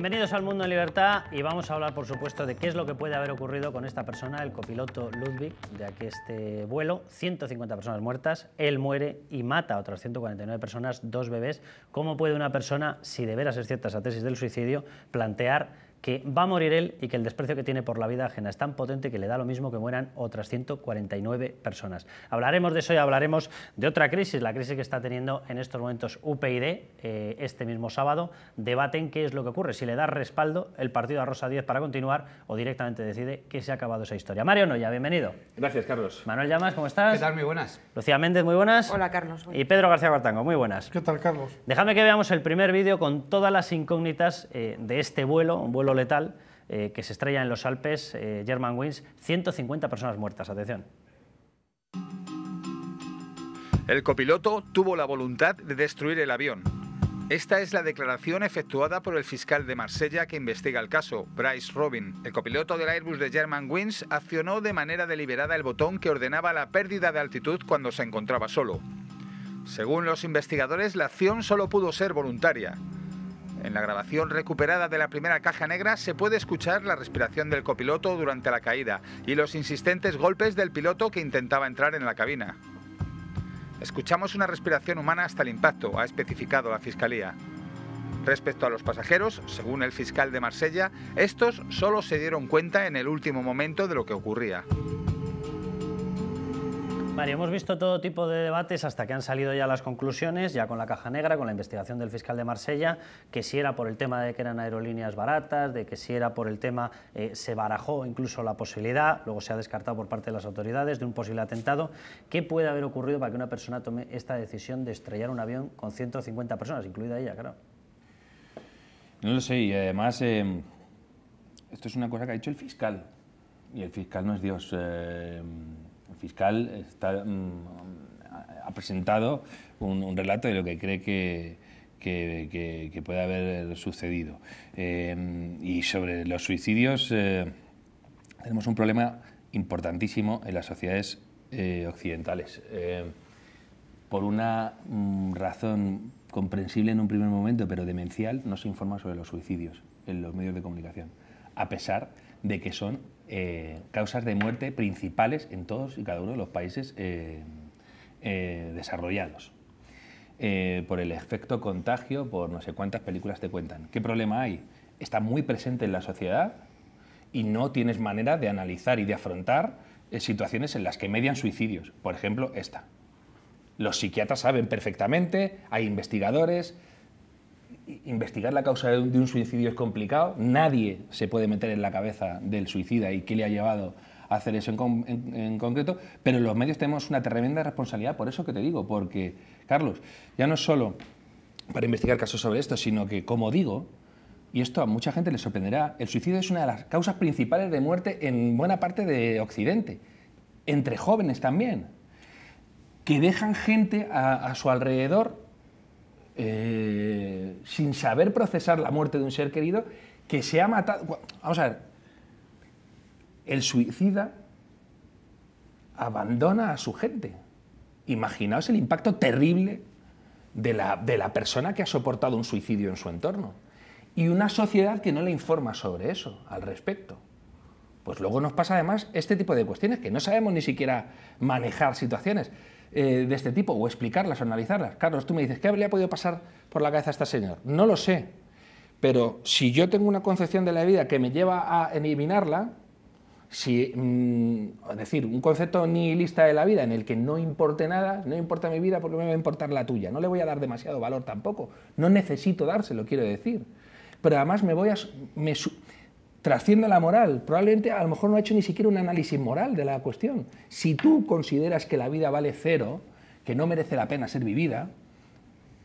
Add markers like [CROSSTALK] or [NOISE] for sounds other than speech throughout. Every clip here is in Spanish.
bienvenidos al Mundo en Libertad y vamos a hablar, por supuesto, de qué es lo que puede haber ocurrido con esta persona, el copiloto Ludwig, de este vuelo. 150 personas muertas, él muere y mata a otras 149 personas, dos bebés. ¿Cómo puede una persona, si de veras es cierta esa tesis del suicidio, plantear que va a morir él y que el desprecio que tiene por la vida ajena es tan potente que le da lo mismo que mueran otras 149 personas. Hablaremos de eso y hablaremos de otra crisis, la crisis que está teniendo en estos momentos UPyD eh, este mismo sábado. Debaten qué es lo que ocurre, si le da respaldo el partido a Rosa 10 para continuar o directamente decide que se ha acabado esa historia. Mario Noya, bienvenido. Gracias, Carlos. Manuel Llamas, ¿cómo estás? ¿Qué tal? Muy buenas. Lucía Méndez, muy buenas. Hola, Carlos. Y Pedro García Bartango, muy buenas. ¿Qué tal, Carlos? Déjame que veamos el primer vídeo con todas las incógnitas eh, de este vuelo, un vuelo letal eh, que se estrella en los Alpes, eh, Germanwings, 150 personas muertas, atención. El copiloto tuvo la voluntad de destruir el avión. Esta es la declaración efectuada por el fiscal de Marsella que investiga el caso, Bryce Robin. El copiloto del Airbus de german Germanwings accionó de manera deliberada el botón que ordenaba la pérdida de altitud cuando se encontraba solo. Según los investigadores, la acción solo pudo ser voluntaria. En la grabación recuperada de la primera caja negra se puede escuchar la respiración del copiloto durante la caída y los insistentes golpes del piloto que intentaba entrar en la cabina. Escuchamos una respiración humana hasta el impacto, ha especificado la Fiscalía. Respecto a los pasajeros, según el fiscal de Marsella, estos solo se dieron cuenta en el último momento de lo que ocurría. Mario, hemos visto todo tipo de debates hasta que han salido ya las conclusiones, ya con la caja negra, con la investigación del fiscal de Marsella, que si era por el tema de que eran aerolíneas baratas, de que si era por el tema, eh, se barajó incluso la posibilidad, luego se ha descartado por parte de las autoridades, de un posible atentado. ¿Qué puede haber ocurrido para que una persona tome esta decisión de estrellar un avión con 150 personas, incluida ella, claro? No lo sé, y además, eh, esto es una cosa que ha dicho el fiscal, y el fiscal no es Dios. Eh, el fiscal mm, ha presentado un, relato de lo que cree que, puede haber sucedido. Em, y sobre los suicidios, eh, tenemos un problema importantísimo en las sociedades eh, occidentales. Em, por una mm, razón comprensible en un primer momento, pero demencial, no se informa sobre los suicidios en los medios de comunicación, a pesar de que son eh, causas de muerte principales en todos y cada uno de los países eh, eh, desarrollados. por el efecto contagio, por no sé cuántas películas te cuentan. ¿Qué problema hay? Está muy presente en la sociedad y no tienes manera de analizar y de afrontar situaciones en las que median suicidios. Por ejemplo, esta. Los psiquiatras saben perfectamente, hay investigadores, investigar la causa de un suicidio es complicado, nadie se puede meter en la cabeza del suicida y qué le ha llevado a hacer eso en, concreto, pero los medios tenemos una tremenda responsabilidad, por eso que te digo, porque, Carlos, ya no solo para investigar casos sobre esto, sino que, como digo, y esto a mucha gente le sorprenderá, el suicidio es una de las causas principales de muerte en buena parte de Occidente, entre jóvenes también, que dejan gente a su alrededor eh, sin saber procesar la muerte de un ser querido, que se ha matado... Vamos a ver, el suicida abandona a su gente. Imaginaos el impacto terrible de la persona que ha soportado un suicidio en su entorno. Y una sociedad que no le informa sobre eso, al respecto. Pues luego nos pasa además este tipo de cuestiones, que no sabemos ni siquiera manejar situaciones. Eh, de este tipo o explicarlas o analizarlas. Carlos, tú me dices, ¿qué habría podido pasar por la cabeza a esta señor? No lo sé, pero si yo tengo una concepción de la vida que me lleva a eliminarla, si, mm, es decir, un concepto nihilista de la vida en el que no importe nada, no importa mi vida porque me va a importar la tuya, no le voy a dar demasiado valor tampoco, no necesito dárselo, quiero decir. Pero además me voy a trasciende la moral. Probablemente a lo mejor no ha hecho ni siquiera un análisis moral de la cuestión. Si tú consideras que la vida vale cero, que no merece la pena ser vivida,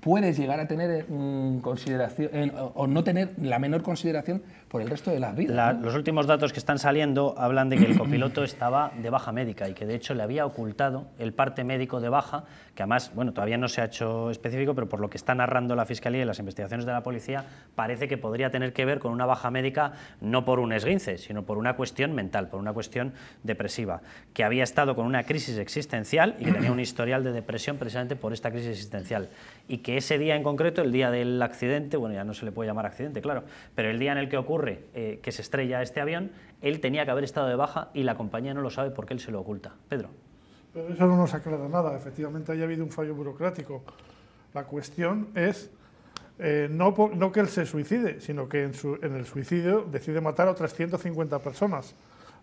puedes llegar a tener eh, mm, consideración o no tener la menor consideración por el resto de La, vida. Los últimos datos que están saliendo hablan de que el [CLEARS THROAT] copiloto estaba de baja médica y que de hecho le había ocultado el parte médico de baja, que además, bueno, todavía no se ha hecho específico, pero por lo que está narrando la fiscalía y las investigaciones de la policía, parece que podría tener que ver con una baja médica no por un esguince, sino por una cuestión mental, por una cuestión depresiva, que había estado con una crisis existencial y que tenía un [CLEARS THROAT] historial de depresión precisamente por esta crisis existencial y que ese día en concreto, el día del accidente, bueno, ya no se le puede llamar accidente, claro, pero el día en el que ocurre eh, que se estrella este avión, él tenía que haber estado de baja y la compañía no lo sabe porque él se lo oculta. Pedro. Pero eso no nos aclara nada. Efectivamente, haya habido un fallo burocrático. La cuestión es eh, no, no, que él se suicide, sino que en, su, en el suicidio decide matar a otras 150 personas.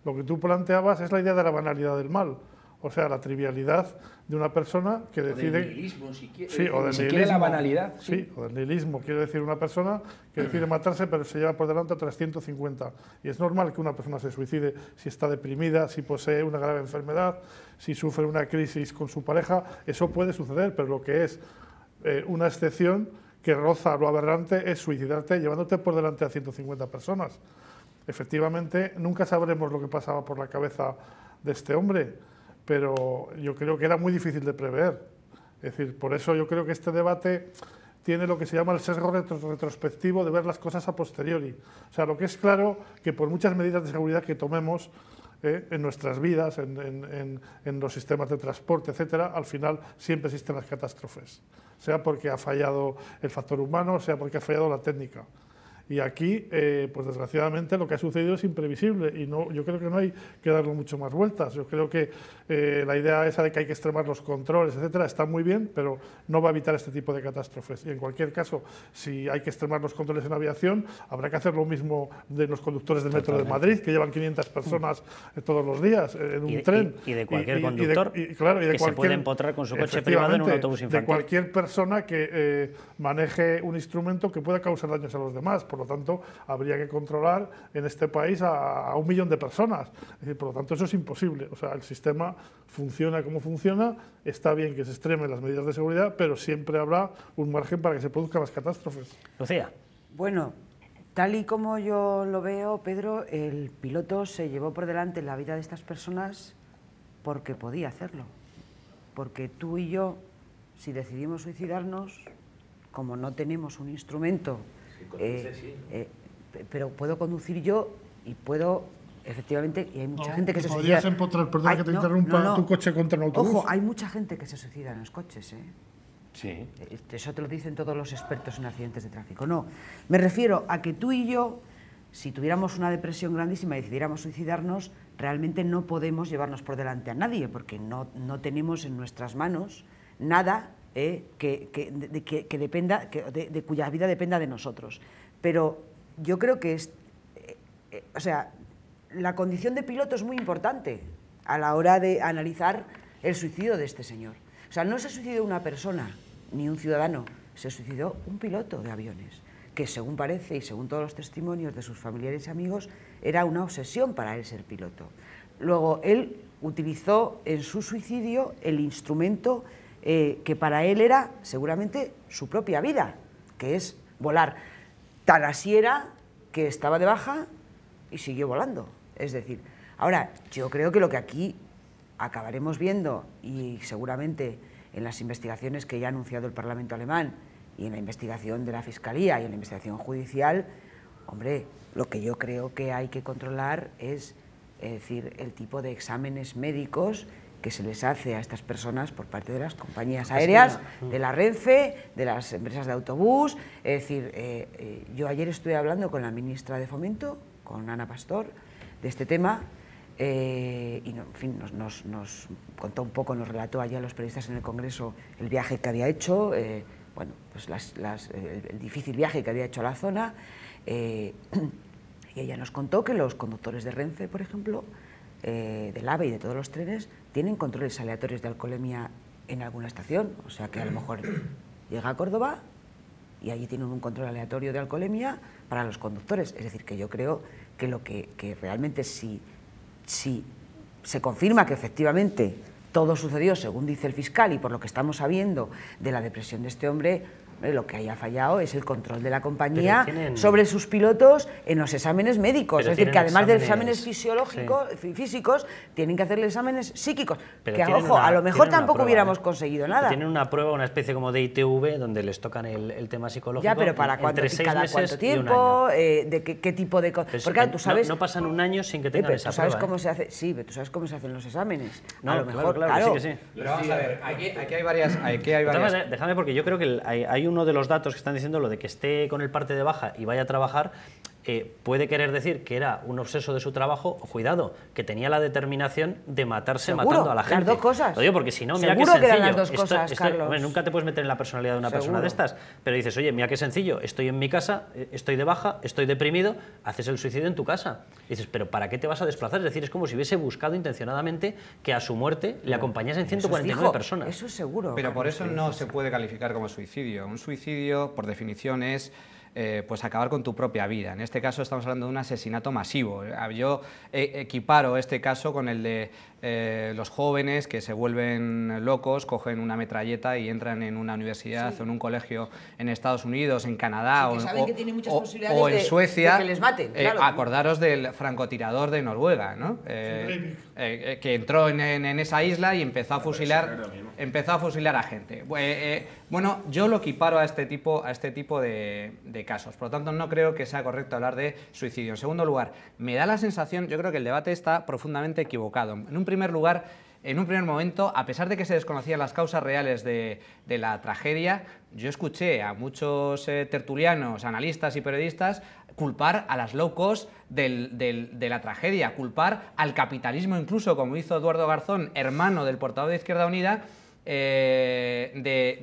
Lo que tú planteabas es la idea de la banalidad del mal. O sea, la trivialidad de una persona que decide... O del nihilismo, si quiere. Sí, o eh, la banalidad. Sí. o del nihilismo, quiere decir una persona que [CLEARS THROAT] decide matarse, pero se lleva por delante a 350. Y es normal que una persona se suicide si está deprimida, si posee una grave enfermedad, si sufre una crisis con su pareja. Eso puede suceder, pero lo que es eh, una excepción que roza lo aberrante es suicidarte llevándote por delante a 150 personas. Efectivamente, nunca sabremos lo que pasaba por la cabeza de este hombre pero yo creo que era muy difícil de prever. Es decir, por eso yo creo que este debate tiene lo que se llama el sesgo retrospectivo de ver las cosas a posteriori. O sea, lo que es claro que por muchas medidas de seguridad que tomemos eh, en nuestras vidas, en, en, los sistemas de transporte, etcétera, al final siempre existen las catástrofes. Sea porque ha fallado el factor humano, sea porque ha fallado la técnica. Y aquí, eh, pues desgraciadamente, lo que ha sucedido es imprevisible y no, yo creo que no hay que darlo mucho más vueltas. Yo creo que eh, la idea esa de que hay que extremar los controles, etcétera, está muy bien, pero no va a evitar este tipo de catástrofes. Y en cualquier caso, si hay que extremar los controles en aviación, habrá que hacer lo mismo de los conductores del Metro de Madrid, que llevan 500 personas eh, todos los días en un tren. Y, de cualquier conductor de, claro, y de que cualquier, se puede empotrar con su coche privado en un autobús infantil. De cualquier persona que maneje un instrumento que pueda causar daños a los demás por lo tanto habría que controlar en este país a, un millón de personas. por lo tanto eso es imposible. O sea, el sistema funciona como funciona, está bien que se extremen las medidas de seguridad, pero siempre habrá un margen para que se produzcan las catástrofes. Lucía. Bueno, Tal y como yo lo veo, Pedro, el piloto se llevó por delante la vida de estas personas porque podía hacerlo. Porque tú y yo, si decidimos suicidarnos, como no tenemos un instrumento eh, eh, pero puedo conducir yo y puedo efectivamente, y hay mucha gente que se suicida. que te interrumpa, tu coche contra autobús. Ojo, hay mucha gente que se suicida en los coches, ¿eh? Sí. Eh, eso te lo dicen todos los expertos en accidentes de tráfico. No, me refiero a que tú y yo, si tuviéramos una depresión grandísima y decidiéramos suicidarnos, realmente no podemos llevarnos por delante a nadie, porque no, no tenemos en nuestras manos nada eh, que, de, dependa, de, cuya vida dependa de nosotros. Pero yo creo que es, eh, eh, o sea, la condición de piloto es muy importante a la hora de analizar el suicidio de este señor. O sea, no se suicidó una persona ni un ciudadano, se suicidó un piloto de aviones, que según parece y según todos los testimonios de sus familiares y amigos, era una obsesión para él ser piloto. Luego, él utilizó en su suicidio el instrumento eh, que para él era seguramente su propia vida, que es volar. Tan así era que estaba de baja y siguió volando. Es decir, ahora yo creo que lo que aquí acabaremos viendo y seguramente en las investigaciones que ya ha anunciado el Parlamento alemán y en la investigación de la Fiscalía y en la investigación judicial, hombre, lo que yo creo que hay que controlar es, es decir, el tipo de exámenes médicos que se les hace a estas personas por parte de las compañías aéreas, mm. de la Renfe, de las empresas de autobús. Es decir, eh, eh, yo ayer estuve hablando con la ministra de Fomento, con Ana Pastor, de este tema. Eh, y nos, contó un poco, nos relató allá a los periodistas en el Congreso el viaje que había hecho, bueno, pues el, el, difícil viaje que había hecho a la zona. [CLEARS THROAT] y ella nos contó que los conductores de Renfe, por ejemplo, eh, del AVE y de todos los trenes tienen controles aleatorios de alcoholemia en alguna estación. O sea que a lo mejor llega a Córdoba y allí tienen un control aleatorio de alcoholemia para los conductores. Es decir, que yo creo que lo que, realmente si se confirma que efectivamente todo sucedió según dice el fiscal y por lo que estamos sabiendo de la depresión de este hombre, lo que haya fallado es el control de la compañía sobre sus pilotos en los exámenes médicos. es decir, que además de exámenes fisiológicos, físicos, tienen que hacerle exámenes psíquicos. que, ojo, a lo mejor tampoco hubiéramos ¿eh? conseguido nada. Tienen una prueba, una especie como de ITV, donde les tocan el, tema psicológico. Ya, pero ¿para cuánto, cuánto tiempo? Eh, ¿De qué, tipo de cosas? Pues porque eh, tú sabes... No, pasan un año sin que tengan esa tú sabes prueba, cómo se hace Sí, pero tú sabes cómo se hacen los exámenes. a lo mejor, claro. Pero vamos a ver, aquí, Aquí hay varias... Déjame porque yo creo que hay un uno de los datos que están diciendo, lo de que esté con el parte de baja y vaya a trabajar, eh, puede querer decir que era un obseso de su trabajo, cuidado, que tenía la determinación de matarse matando a la gente. Las dos cosas. Lo digo porque si no, mira qué sencillo. nunca te puedes meter en la personalidad de una persona de estas, pero dices, oye, mira qué sencillo, estoy en mi casa, eh, estoy de baja, estoy deprimido, haces el suicidio en tu casa. dices, pero ¿para qué te vas a desplazar? Es decir, es como si hubiese buscado intencionadamente que a su muerte le acompañasen 149 personas. Eso es seguro. Pero por eso no se puede calificar como suicidio. Un suicidio, por definición, es eh, pues acabar con tu propia vida. En este caso estamos hablando de un asesinato masivo. Ah, yo eh, equiparo este caso con el de eh, los jóvenes que se vuelven locos, cogen una metralleta y entran en una universidad o en un colegio en Estados Unidos, en Canadá o, en Suecia. De que les maten, eh, acordaros del francotirador de Noruega, ¿no? Eh, que entró en, esa isla y empezó a fusilar, empezó a fusilar a gente. bueno, yo lo equiparo a este tipo, a este tipo de, de casos. Por lo tanto, no creo que sea correcto hablar de suicidio. En segundo lugar, me da la sensación, yo creo que el debate está profundamente equivocado. En un primer lugar, en un primer momento, a pesar de que se desconocían las causas reales de, la tragedia, yo escuché a muchos eh, tertulianos, analistas y periodistas culpar a las locos de la tragedia, culpar al capitalismo incluso, como hizo Eduardo Garzón, hermano del portavoz de Izquierda Unida, eh,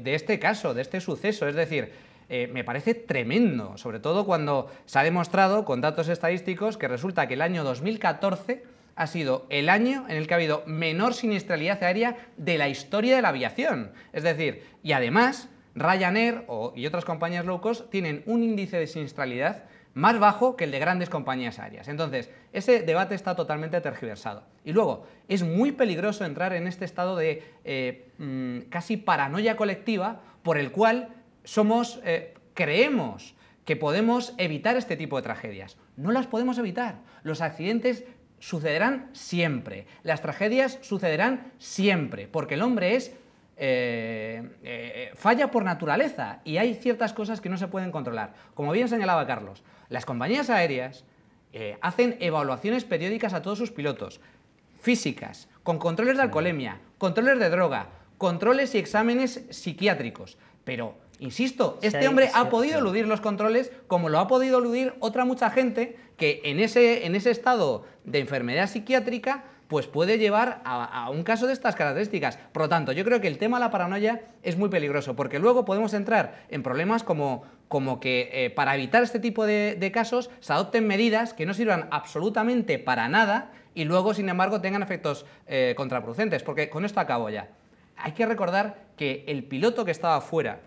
de, este caso, de este suceso. Es decir, eh, me parece tremendo, sobre todo cuando se ha demostrado con datos estadísticos que resulta que el año 2014 ha sido el año en el que ha habido menor siniestralidad aérea de la historia de la aviación. Es decir, y además, Ryanair y otras compañías low cost tienen un índice de siniestralidad más bajo que el de grandes compañías aéreas. Entonces, ese debate está totalmente tergiversado. Y luego, es muy peligroso entrar en este estado de eh, mm, casi paranoia colectiva por el cual somos, eh, creemos que podemos evitar este tipo de tragedias. No las podemos evitar. Los accidentes sucederán siempre, las tragedias sucederán siempre, porque el hombre es eh, eh, falla por naturaleza y hay ciertas cosas que no se pueden controlar. Como bien señalaba Carlos, las compañías aéreas eh, hacen evaluaciones periódicas a todos sus pilotos, físicas, con controles de alcoholemia, controles de droga, controles y exámenes psiquiátricos, pero Insisto, este hombre ha podido eludir los controles como lo ha podido eludir otra mucha gente que en ese, en ese estado de enfermedad psiquiátrica pues puede llevar a, un caso de estas características. Por lo tanto, yo creo que el tema de la paranoia es muy peligroso, porque luego podemos entrar en problemas como, como que eh, para evitar este tipo de, casos se adopten medidas que no sirvan absolutamente para nada y luego, sin embargo, tengan efectos eh, contraproducentes. Porque con esto acabo ya. Hay que recordar que el piloto que estaba fuera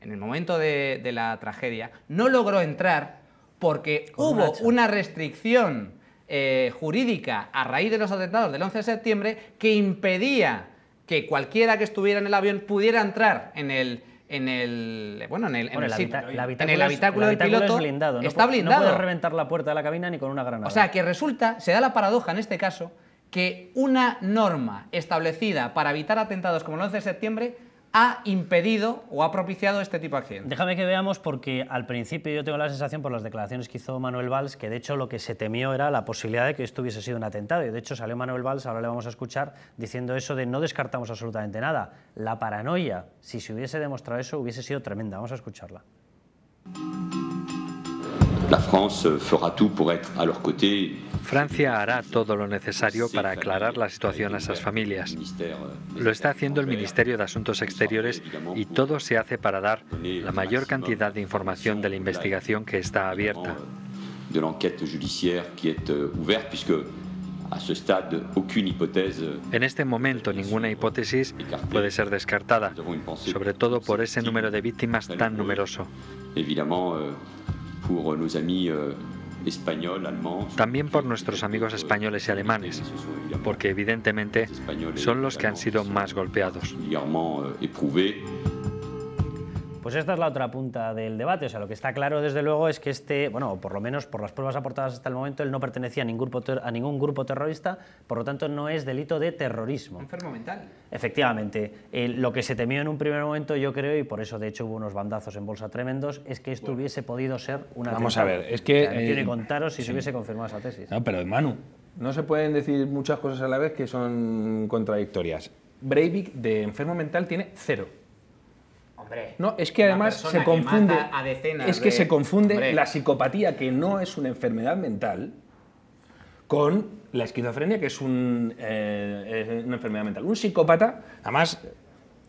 en el momento de, la tragedia, no logró entrar porque hubo una restricción eh, jurídica a raíz de los atentados del 11 de septiembre que impedía que cualquiera que estuviera en el avión pudiera entrar en el en el bueno en el, habitáculo, del piloto no está blindado no puede reventar la puerta de la cabina ni con una granada o sea que resulta se da la paradoja en este caso que una norma establecida para evitar atentados como el 11 de septiembre ha impedido o ha propiciado este tipo de acción. Déjame que veamos porque al principio yo tengo la sensación por las declaraciones que hizo Manuel Valls que de hecho lo que se temió era la posibilidad de que esto hubiese sido un atentado y de hecho salió Manuel Valls, ahora le vamos a escuchar diciendo eso de no descartamos absolutamente nada. La paranoia, si se hubiese demostrado eso, hubiese sido tremenda. Vamos a escucharla. Francia hará todo lo necesario para aclarar la situación a esas familias. Lo está haciendo el Ministerio de Asuntos Exteriores y todo se hace para dar la mayor cantidad de información de la investigación que está abierta. De judiciaire qui est euh, puisque euh, en este momento ninguna hipótesis puede ser descartada, sobre todo por ese número de víctimas tan numeroso. Euh, También por nuestros amigos españoles y alemanes, porque evidentemente son los que han sido más golpeados. Pues esta es la otra punta del debate. O sea, lo que está claro, desde luego, es que este, bueno, por lo menos por las pruebas aportadas hasta el momento, él no pertenecía a ningún, a ningún grupo terrorista, por lo tanto, no es delito de terrorismo. Enfermo mental. Efectivamente. Eh, lo que se temió en un primer momento, yo creo, y por eso de hecho hubo unos bandazos en bolsa tremendos, es que esto hubiese podido ser una. Vamos a ver, es que. tiene que eh, contaros si se hubiese confirmado esa tesis. No, pero Manu. No se pueden decir muchas cosas a la vez que son contradictorias. Breivik de enfermo mental tiene cero no, es que además se confunde. es que se confunde la psicopatía, que no es una enfermedad mental, con la esquizofrenia, que es eh, una enfermedad mental. Un psicópata, además,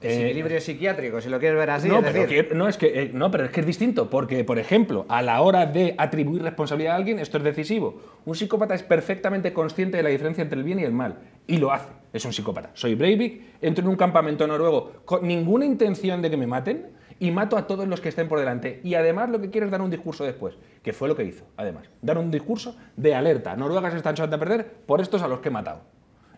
equilibrio eh, psiquiátrico, si lo quieres ver así. No, es pero, Que, no, es que, eh, pero es distinto, porque, por ejemplo, a la hora de atribuir responsabilidad a alguien, esto es decisivo. Un psicópata es perfectamente consciente de la diferencia entre el bien y el mal, y lo hace. Es un psicópata. Soy Breivik, entro en un campamento noruego con ninguna intención de que me maten, y mato a todos los que estén por delante. Y además lo que quiero es dar un discurso después, que fue lo que hizo, además. Dar un discurso de alerta. Noruega se está echando a perder por estos a los que he matado.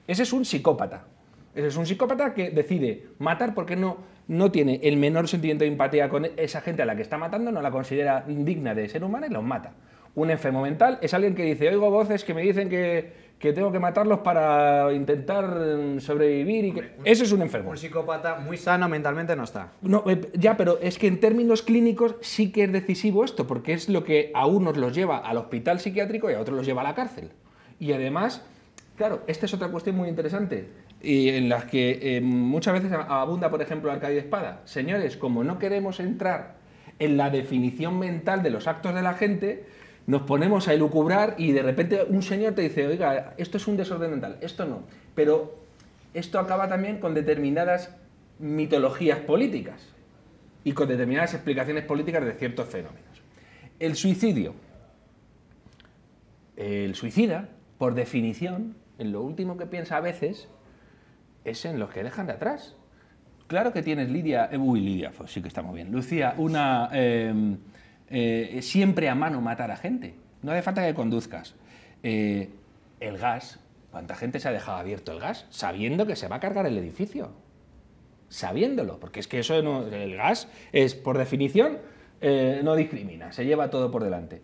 Ese es un psicópata. Es un psicópata que decide matar porque no, no tiene el menor sentimiento de empatía con esa gente a la que está matando, no la considera digna de ser humana y los mata. Un enfermo mental es alguien que dice, oigo voces que me dicen que, tengo que matarlos para intentar mm, sobrevivir. Y Eso es un enfermo. Un psicópata muy sano mentalmente no está. No, eh, ya, pero es que en términos clínicos sí que es decisivo esto, porque es lo que a unos los lleva al hospital psiquiátrico y a otros los lleva a la cárcel. Y además, claro, esta es otra cuestión muy interesante y en las que eh, muchas veces abunda, por ejemplo, de Espada. Señores, como no queremos entrar en la definición mental de los actos de la gente, nos ponemos a elucubrar y de repente un señor te dice, oiga, esto es un desorden mental, esto no. Pero esto acaba también con determinadas mitologías políticas y con determinadas explicaciones políticas de ciertos fenómenos. El suicidio. El suicida, por definición, en lo último que piensa a veces es en los que dejan de atrás. Claro que tienes Lidia, eh, uy, Lidia, pues sí que estamos bien. Lucía, una em, eh, siempre a mano matar a gente. No hace falta que conduzcas. Eh, el gas, ¿cuánta gente se ha dejado abierto el gas? Sabiendo que se va a cargar el edificio. Sabiéndolo, porque es que eso el gas es, por definición, no discrimina, se lleva todo por delante.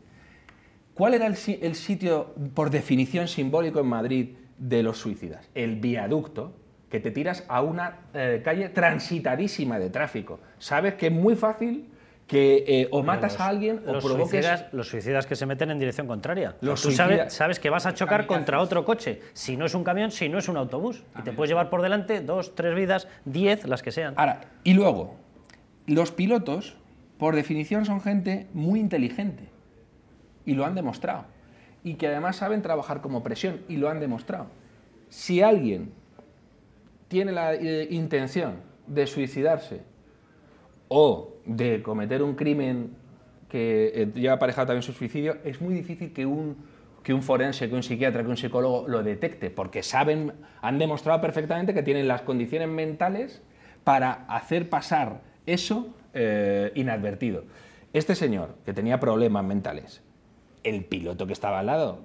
¿Cuál era el sitio, por definición simbólico en Madrid, de los suicidas? El viaducto, que te tiras a una eh, calle transitadísima de tráfico. Sabes que es muy fácil que eh, o matas a alguien o los los suicidas que se meten en dirección contraria. Tú sabes, que vas a chocar contra otro coche, si no es un camión, si no es un autobús. y te puedes llevar por delante dos, tres vidas, diez, las que sean. Ahora, y luego, los pilotos, por definición, son gente muy inteligente. Y lo han demostrado. Y que además saben trabajar como presión. Y lo han demostrado. Si alguien tiene la eh, intención de suicidarse o de cometer un crimen que eh, lleva aparejado también su suicidio, es muy difícil que un, que un forense, que un psiquiatra, que un psicólogo lo detecte, porque saben, han demostrado perfectamente que tienen las condiciones mentales para hacer pasar eso eh, inadvertido. Este señor, que tenía problemas mentales, el piloto que estaba al lado,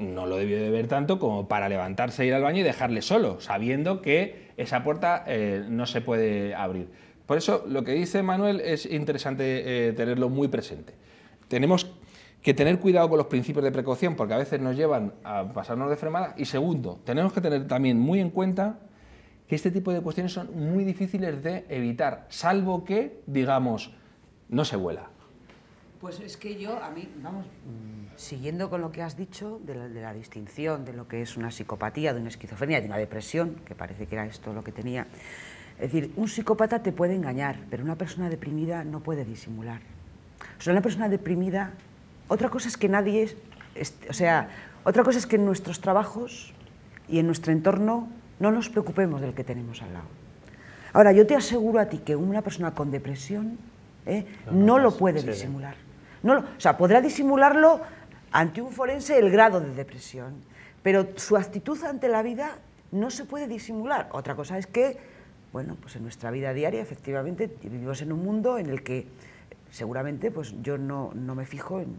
no lo debió de ver tanto como para levantarse, e ir al baño y dejarle solo, sabiendo que esa puerta eh, no se puede abrir. Por eso lo que dice Manuel es interesante eh, tenerlo muy presente. Tenemos que tener cuidado con los principios de precaución porque a veces nos llevan a pasarnos de fremada. Y segundo, tenemos que tener también muy en cuenta que este tipo de cuestiones son muy difíciles de evitar, salvo que, digamos, no se vuela. Pues es que yo, a mí, vamos, mm, siguiendo con lo que has dicho de la, distinción de lo que es una psicopatía, de una esquizofrenia, de una depresión, que parece que era esto lo que tenía. Es decir, un psicópata te puede engañar, pero una persona deprimida no puede disimular. O sea, una persona deprimida, otra cosa es que nadie es, o sea, otra cosa es que en nuestros trabajos y en nuestro entorno no nos preocupemos del que tenemos al lado. Ahora, yo te aseguro a ti que una persona con depresión ¿eh? no lo puede disimular. No, o sea, podrá disimularlo ante un forense el grado de depresión, pero su actitud ante la vida no se puede disimular. Otra cosa es que, bueno, pues en nuestra vida diaria, efectivamente, vivimos en un mundo en el que seguramente pues yo no, me fijo en,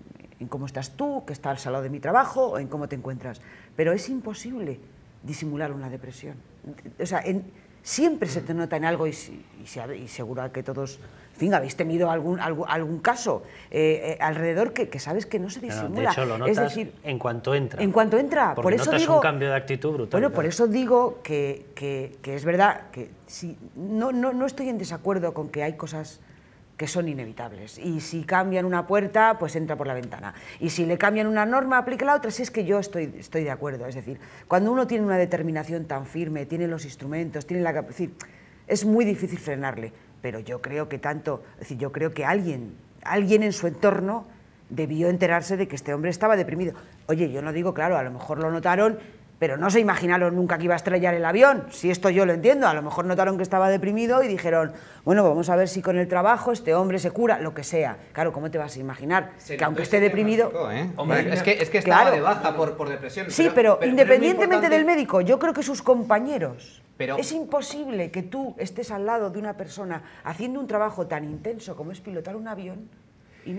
cómo estás tú, que está al salado de mi trabajo o en cómo te encuentras. Pero es imposible disimular una depresión. O sea, siempre se te nota en algo y, y seguro que todos fin, habéis tenido algún, algún, caso eh, eh, alrededor que, sabes que no se disimula. es decir, en cuanto entra. En cuanto entra. por eso notas digo, un cambio de actitud brutal. Bueno, por eso digo que, que, es verdad que si, no, no, estoy en desacuerdo con que hay cosas que son inevitables. Y si cambian una puerta, pues entra por la ventana. Y si le cambian una norma, aplica la otra. Si es que yo estoy, estoy de acuerdo. Es decir, cuando uno tiene una determinación tan firme, tiene los instrumentos, tiene la capacidad, es muy difícil frenarle pero yo creo que tanto, es decir, yo creo que alguien, alguien en su entorno debió enterarse de que este hombre estaba deprimido. Oye, yo no digo, claro, a lo mejor lo notaron pero no se imaginaron nunca que iba a estrellar el avión, si esto yo lo entiendo, a lo mejor notaron que estaba deprimido y dijeron, bueno, vamos a ver si con el trabajo este hombre se cura, lo que sea. Claro, ¿cómo te vas a imaginar? que aunque esté deprimido... ¿eh? es que, estaba de baja por, depresión. Sí, pero, independientemente del médico, yo creo que sus compañeros... Es imposible que tú estés al lado de una persona haciendo un trabajo tan intenso como es pilotar un avión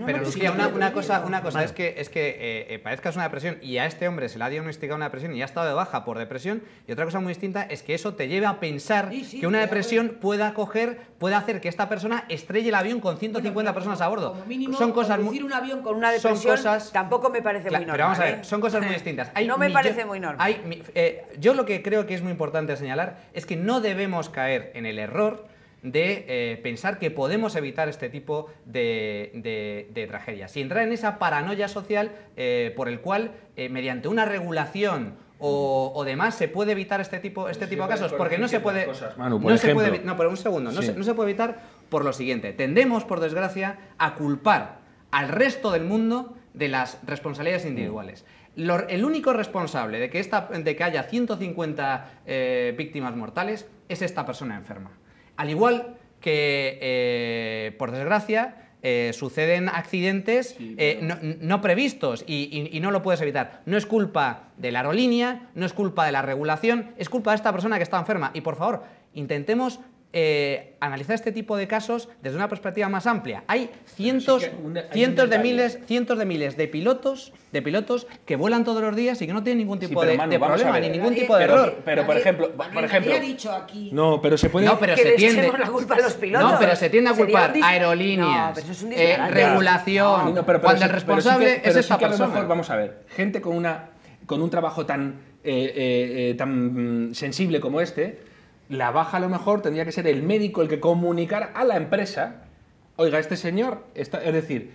pero Lucía, una, cosa, es que, es que eh, eh, padezcas una depresión y a este hombre se le ha diagnosticado una depresión y ha estado de baja por depresión. Y otra cosa muy distinta es que eso te lleve a pensar que una depresión pueda coger, pueda hacer que esta persona estrelle el avión con 150 personas a bordo. Como mínimo, son cosas un avión con una depresión tampoco me parece muy normal. Pero vamos a ver, ¿eh? son cosas muy [LAUGHS] distintas. no me parece muy normal. yo lo que creo que es muy importante señalar es que no debemos caer en el error de eh, pensar que podemos evitar este tipo de, de, tragedias. Y entrar en esa paranoia social eh, por el cual, eh, mediante una regulación o, demás se puede evitar este tipo, este tipo de casos, porque no se puede... no se puede... No, pero un segundo, no, se, puede evitar por lo siguiente. Tendemos, por desgracia, a culpar al resto del mundo de las responsabilidades mm. individuales. el único responsable de que, esta, de que haya 150 víctimas mortales es esta persona enferma. Al igual que, eh, por desgracia, eh, suceden accidentes eh, no, previstos y, y, no lo puedes evitar. No es culpa de la aerolínea, no es culpa de la regulación, es culpa de esta persona que está enferma. Y por favor, intentemos eh, analizar este tipo de casos desde una perspectiva más amplia. Hay cientos, cientos de miles, cientos de miles de pilotos, de pilotos que vuelan todos los días y que no tienen ningún tipo de, problema ni ningún tipo de error. Pero, por ejemplo, por ejemplo, no, pero se puede. No, pero se tiende. culpa a los pilotos. No, pero se tiende a culpar aerolíneas, eh, regulación. cuando el responsable es esta A lo mejor, vamos a ver, gente con una con un trabajo tan eh, tan mm, sensible como este la baja a lo mejor tendría que ser el médico el que comunicara a la empresa, oiga, este señor, es decir,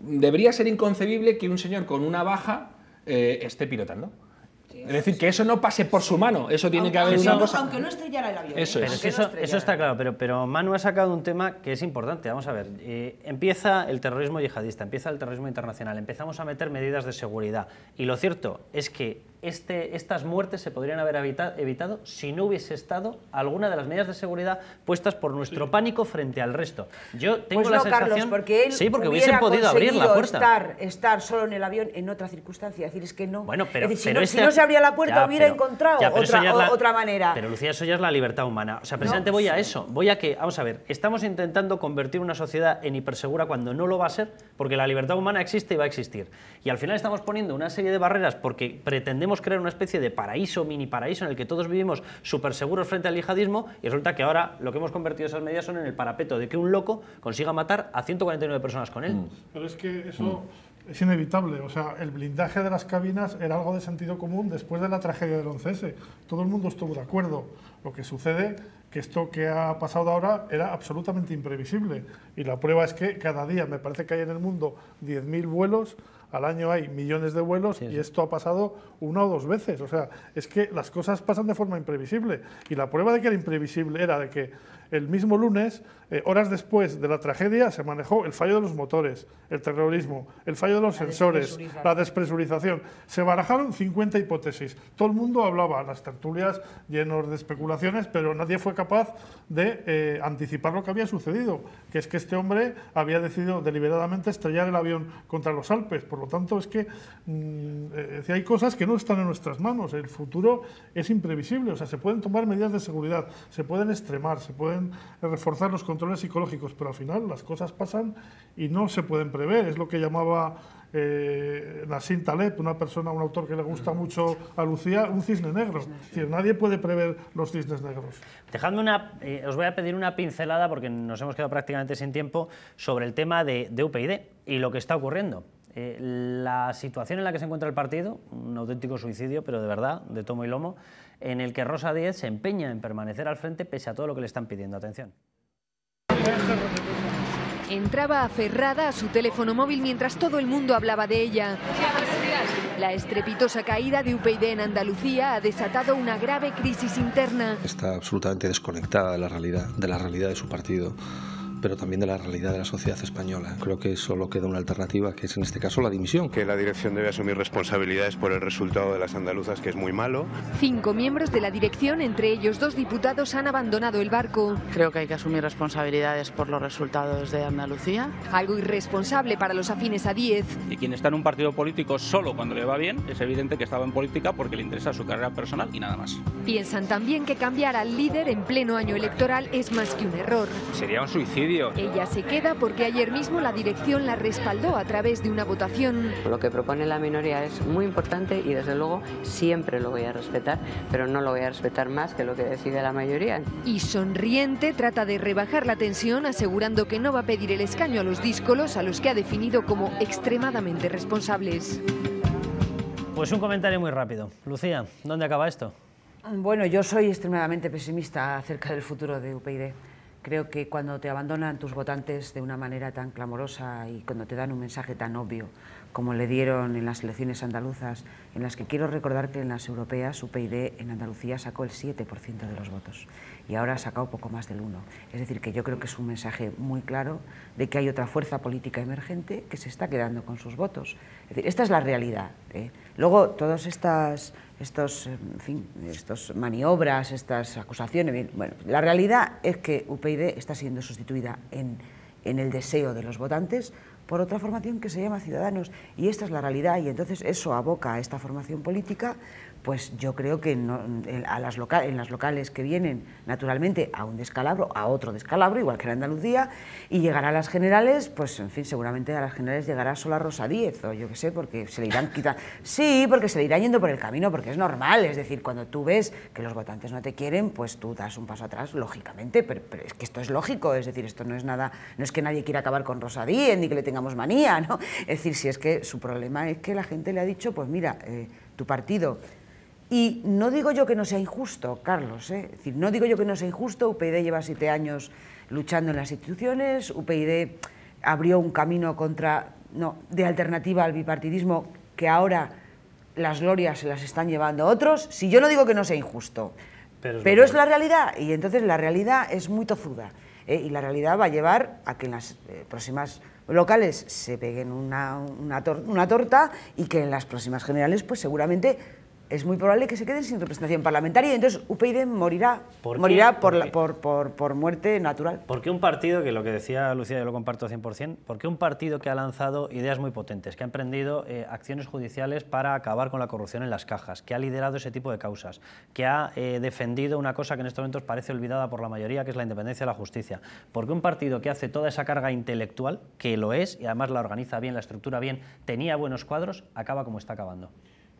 debería ser inconcebible que un señor con una baja eh, esté pilotando. es decir, que eso no pase por su mano, eso tiene que haber una Aunque no estrellara el avión. Eso, ¿eh? eso, está claro, pero, pero Manu ha sacado un tema que es importante. Vamos a ver, eh, empieza el terrorismo yihadista, empieza el terrorismo internacional, empezamos a meter medidas de seguridad. Y lo cierto es que este, estas muertes se podrían haber evitado si no hubiese estado alguna de las medidas de seguridad puestas por nuestro pánico frente al resto. Yo tengo pues la sensación... sí, porque hubiesen podido abrir la puerta. Estar, estar solo en el avión en otra circunstancia, decir, es que no. Bueno, pero, si, no, se abría la puerta hubiera encontrado otra, otra, manera. Pero Lucía, eso ya es la libertad humana. O sea, precisamente voy a eso, voy a que, vamos a ver, estamos intentando convertir una sociedad en hipersegura cuando no lo va a ser, porque la libertad humana existe y va a existir. Y al final estamos poniendo una serie de barreras porque pretendemos crear una especie de paraíso, mini paraíso, en el que todos vivimos súper seguros frente al yihadismo y resulta que ahora lo que hemos convertido esas medidas son en el parapeto de que un loco consiga matar a 149 personas con él. Mm. Pero es que eso mm. es inevitable. O sea, el blindaje de las cabinas era algo de sentido común después de la tragedia del 11S. Todo el mundo estuvo de acuerdo. Lo que sucede que esto que ha pasado ahora era absolutamente imprevisible. Y la prueba es que cada día me parece que hay en el mundo 10.000 vuelos al año hay millones de vuelos y esto ha pasado una o dos veces. O sea, es que las cosas pasan de forma imprevisible. Y la prueba de que era imprevisible era de que el mismo lunes, eh, horas después de la tragedia, se manejó el fallo de los motores, el terrorismo, el fallo de los sensores, la despresurización. Se barajaron 50 hipótesis. Todo el mundo hablaba, las tertulias llenos de especulaciones, pero nadie fue capaz de eh, anticipar lo que había sucedido, que es que este hombre había decidido deliberadamente estrellar el avión contra los Alpes. Por lo tanto, es que mm, eh, hay cosas que no están en nuestras manos. El futuro es imprevisible. O sea, se pueden tomar medidas de seguridad, se pueden extremar, se pueden reforzar los controles psicológicos, pero al final las cosas pasan y no se pueden prever. Es lo que llamaba eh, Nassim Taleb, una persona, un autor que le gusta mucho a Lucía, un cisne negro. es decir, nadie puede prever los cisnes negros. una, eh, os voy a pedir una pincelada, porque nos hemos quedado prácticamente sin tiempo, sobre el tema de, de UPyD y lo que está ocurriendo. Eh, la situación en la que se encuentra el partido, un auténtico suicidio, pero de verdad, de tomo y lomo, en el que Rosa Díez se empeña en permanecer al frente pese a todo lo que le están pidiendo. Atención. Entraba aferrada a su teléfono móvil mientras todo el mundo hablaba de ella. La estrepitosa caída de UPyD en Andalucía ha desatado una grave crisis interna. Está absolutamente desconectada de la realidad, de la realidad de su partido pero también de la realidad de la sociedad española. Creo que solo queda una alternativa, que es en este caso la dimisión. Que la dirección debe asumir responsabilidades por el resultado de las andaluzas, que es muy malo. Cinco miembros de la dirección, entre ellos dos diputados, han abandonado el barco. Creo que hay que asumir responsabilidades por los resultados de Andalucía. Algo irresponsable para los afines a 10. Y quien está en un partido político solo cuando le va bien, es evidente que estaba en política porque le interesa su carrera personal y nada más. Piensan también que cambiar al líder en pleno año electoral es más que un error. Sería un suicidio ella se queda porque ayer mismo la dirección la respaldó a través de una votación. Lo que propone la minoría es muy importante y desde luego siempre lo voy a respetar, pero no lo voy a respetar más que lo que decide la mayoría. Y sonriente trata de rebajar la tensión asegurando que no va a pedir el escaño a los díscolos a los que ha definido como extremadamente responsables. Pues un comentario muy rápido. Lucía, ¿dónde acaba esto? Bueno, yo soy extremadamente pesimista acerca del futuro de UPyD. Creo que cuando te abandonan tus votantes de una manera tan clamorosa y cuando te dan un mensaje tan obvio como le dieron en las elecciones andaluzas, en las que quiero recordar que en las europeas su en Andalucía sacó el 7% de los votos y ahora ha sacado poco más del 1%. Es decir, que yo creo que es un mensaje muy claro de que hay otra fuerza política emergente que se está quedando con sus votos. Es decir, esta es la realidad. ¿eh? Luego, todas estas estos, en maniobras, estas acusaciones... Bueno, la realidad es que UPyD está siendo sustituida en en el deseo de los votantes por otra formación que se llama Ciudadanos. Y esta es la realidad y entonces eso aboca a esta formación política pues yo creo que en, a las en las locales que vienen, naturalmente, a un descalabro, a otro descalabro, igual que en Andalucía, y llegará a las generales, pues en fin, seguramente a las generales llegará sola Rosa Díez, o yo qué sé, porque se le irán quitando. Sí, porque se le irán yendo por el camino, porque es normal, es decir, cuando tú ves que los votantes no te quieren, pues tú das un paso atrás, lógicamente, pero, es que esto es lógico, es decir, esto no es nada, no es que nadie quiera acabar con Rosa Díez, ni que le tengamos manía, ¿no? Es decir, si es que su problema es que la gente le ha dicho, pues mira, eh, tu partido y no digo yo que no sea injusto, Carlos, ¿eh? es decir, no digo yo que no sea injusto, UPyD lleva siete años luchando en las instituciones, UPyD abrió un camino contra, no, de alternativa al bipartidismo que ahora las glorias se las están llevando otros, si yo no digo que no sea injusto, pero es, la realidad y entonces la realidad es muy tozuda ¿eh? y la realidad va a llevar a que en las eh, próximas locales se peguen una, una torta y que en las próximas generales pues seguramente es muy probable que se queden sin representación parlamentaria y entonces UPyD morirá, ¿Por morirá por, ¿Por, por, muerte natural. Porque un partido, que lo que decía Lucía yo lo comparto 100%, porque un partido que ha lanzado ideas muy potentes, que ha emprendido eh, acciones judiciales para acabar con la corrupción en las cajas, que ha liderado ese tipo de causas, que ha eh, defendido una cosa que en estos momentos parece olvidada por la mayoría, que es la independencia de la justicia. ¿Por qué un partido que hace toda esa carga intelectual, que lo es, y además la organiza bien, la estructura bien, tenía buenos cuadros, acaba como está acabando.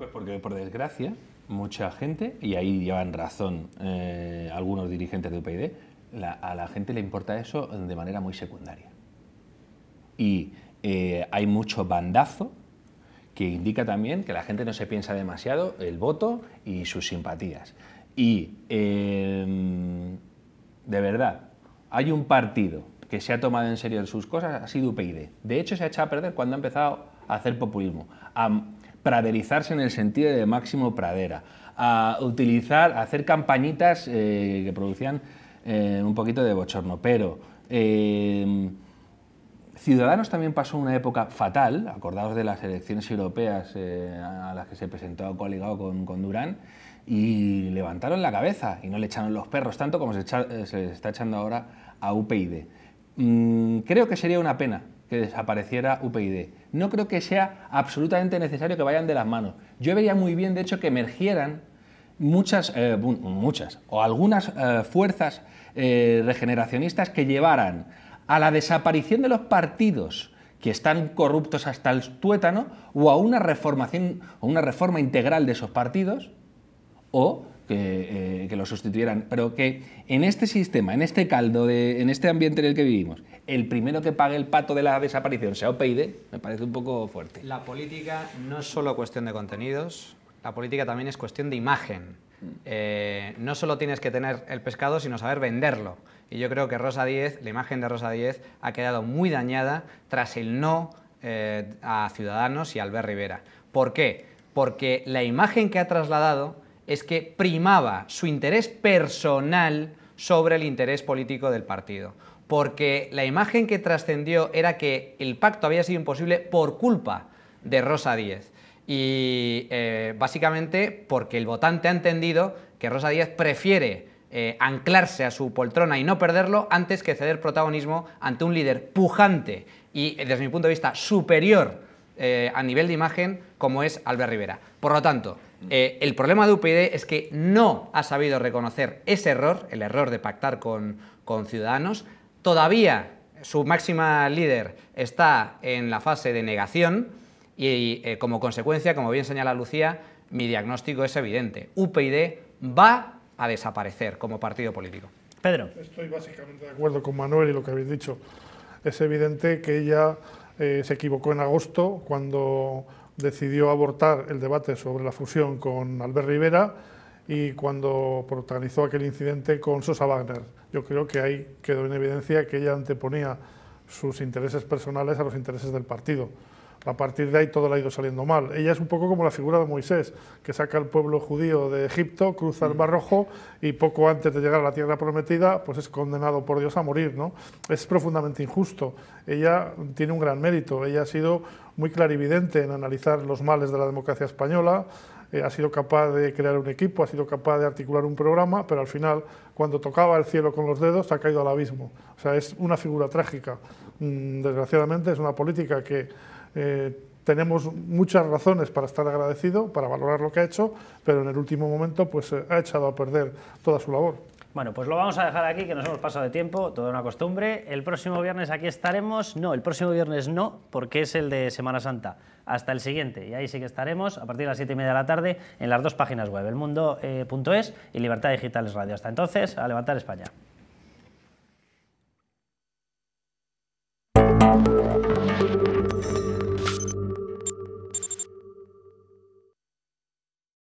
Pues porque, por desgracia, mucha gente, y ahí llevan razón eh, algunos dirigentes de UPyD, a la gente le importa eso de manera muy secundaria. Y eh, hay mucho bandazo que indica también que la gente no se piensa demasiado el voto y sus simpatías. Y, em, de verdad, hay un partido que se ha tomado en serio sus cosas, ha sido UPyD. De hecho, se ha echado a perder cuando ha empezado a hacer populismo praderizarse en el sentido de máximo pradera, a utilizar, hacer campañitas eh, que producían eh, un poquito de bochorno, pero... Em, Ciudadanos también pasó una época fatal, acordados de las elecciones europeas eh, a las que se presentó coligado con, con, Durán, y levantaron la cabeza y no le echaron los perros tanto como se, está echando ahora a UPyD. Mm, creo que sería una pena que desapareciera UPyD no creo que sea absolutamente necesario que vayan de las manos. Yo vería muy bien, de hecho, que emergieran muchas, eh, muchas o algunas eh, fuerzas eh, regeneracionistas que llevaran a la desaparición de los partidos que están corruptos hasta el tuétano o a una reformación o una reforma integral de esos partidos o que, los sustituyeran, pero que en este sistema, en este caldo, en este ambiente en el que vivimos, el primero que pague el pato de la desaparición sea OPID, me parece un poco fuerte. La política no es solo cuestión de contenidos, la política también es cuestión de imagen. Eh, no solo tienes que tener el pescado, sino saber venderlo. Y yo creo que Rosa 10, la imagen de Rosa Díez, ha quedado muy dañada tras el no eh, a Ciudadanos y a Albert Rivera. ¿Por qué? Porque la imagen que ha trasladado es que primaba su interés personal sobre el interés político del partido porque la imagen que trascendió era que el pacto había sido imposible por culpa de Rosa Díez. Y eh, básicamente porque el votante ha entendido que Rosa Díez prefiere eh, anclarse a su poltrona y no perderlo antes que ceder protagonismo ante un líder pujante y, eh, desde mi punto de vista, superior a nivel de imagen como es Albert Rivera. Por lo tanto, el problema de UPyD es que no ha sabido reconocer ese error, el error de pactar con Ciudadanos, Todavía su máxima líder está en la fase de negación y eh, como consecuencia, como bien señala Lucía, mi diagnóstico es evidente. UPyD va a desaparecer como partido político. Pedro. Estoy básicamente de acuerdo con Manuel y lo que habéis dicho. Es evidente que ella eh, se equivocó en agosto cuando decidió abortar el debate sobre la fusión con Albert Rivera y cuando protagonizó aquel incidente con Sosa Wagner. Yo creo que ahí quedó en evidencia que ella anteponía sus intereses personales a los intereses del partido. A partir de ahí todo le ha ido saliendo mal. Ella es un poco como la figura de Moisés, que saca al pueblo judío de Egipto, cruza el Mar mm. Rojo y poco antes de llegar a la tierra prometida, pues es condenado por Dios a morir. ¿no? Es profundamente injusto. Ella tiene un gran mérito. Ella ha sido muy clarividente en analizar los males de la democracia española, eh, ha sido capaz de crear un equipo, ha sido capaz de articular un programa, pero al final, cuando tocaba el cielo con los dedos, ha caído al abismo. O sea, es una figura trágica. Mm, desgraciadamente, es una política que... Eh, tenemos muchas razones para estar agradecido, para valorar lo que ha hecho, pero en el último momento pues, eh, ha echado a perder toda su labor. Bueno, pues lo vamos a dejar aquí, que nos hemos pasado de tiempo, toda una costumbre. El próximo viernes aquí estaremos. No, el próximo viernes no, porque es el de Semana Santa. Hasta el siguiente. Y ahí sí que estaremos a partir de las siete y media de la tarde en las dos páginas web, elmundo.es eh, y Libertad Digitales Radio. Hasta entonces, a levantar España.